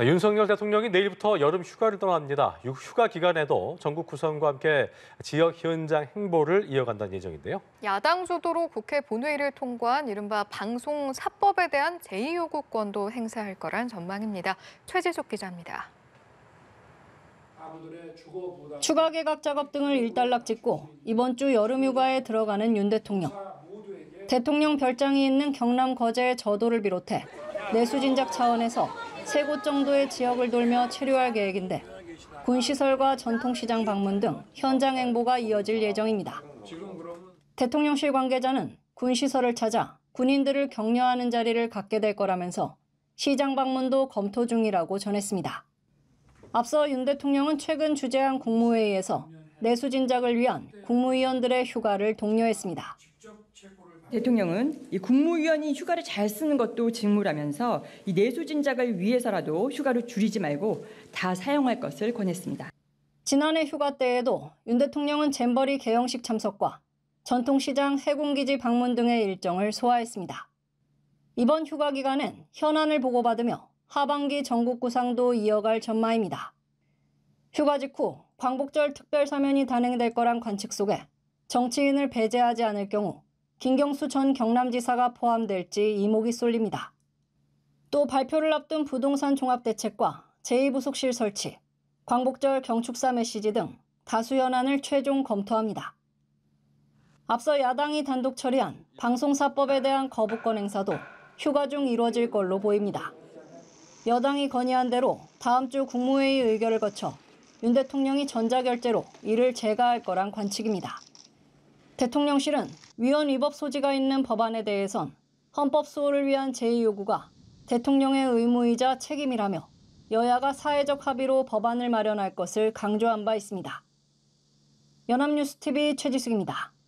네, 윤석열 대통령이 내일부터 여름 휴가를 떠납니다. 휴가 기간에도 전국 구성과 함께 지역 현장 행보를 이어간다는 예정인데요. 야당 주도로 국회 본회의를 통과한 이른바 방송 사법에 대한 제2요구권도 행사할 거란 전망입니다. 최재석 기자입니다. 추가 개각 작업 등을 일단락 짓고 이번 주 여름 휴가에 들어가는 윤 대통령. 대통령 별장이 있는 경남 거제의 저도를 비롯해 내수진작 차원에서 세 곳 정도의 지역을 돌며 체류할 계획인데 군시설과 전통시장 방문 등 현장 행보가 이어질 예정입니다. 대통령실 관계자는 군시설을 찾아 군인들을 격려하는 자리를 갖게 될 거라면서 시장 방문도 검토 중이라고 전했습니다. 앞서 윤 대통령은 최근 주재한 국무회의에서 내수진작을 위한 국무위원들의 휴가를 독려했습니다. 대통령은 이 국무위원이 휴가를 잘 쓰는 것도 직무라면서 이 내수 진작을 위해서라도 휴가를 줄이지 말고 다 사용할 것을 권했습니다. 지난해 휴가 때에도 윤 대통령은 잼버리 개영식 참석과 전통시장 해군기지 방문 등의 일정을 소화했습니다. 이번 휴가 기간은 현안을 보고받으며 하반기 전국구상도 이어갈 전망입니다. 휴가 직후 광복절 특별 사면이 단행될 거란 관측 속에 정치인을 배제하지 않을 경우 김경수 전 경남지사가 포함될지 이목이 쏠립니다. 또 발표를 앞둔 부동산 종합대책과 제2부속실 설치, 광복절 경축사 메시지 등 다수 연안을 최종 검토합니다. 앞서 야당이 단독 처리한 방송사법에 대한 거부권 행사도 휴가 중 이뤄질 걸로 보입니다. 여당이 건의한 대로 다음 주 국무회의 의결을 거쳐 윤 대통령이 전자결제로 이를 제거할 거란 관측입니다. 대통령실은 위헌 위법 소지가 있는 법안에 대해선 헌법 수호를 위한 제의 요구가 대통령의 의무이자 책임이라며 여야가 사회적 합의로 법안을 마련할 것을 강조한 바 있습니다. 연합뉴스TV 최지숙입니다.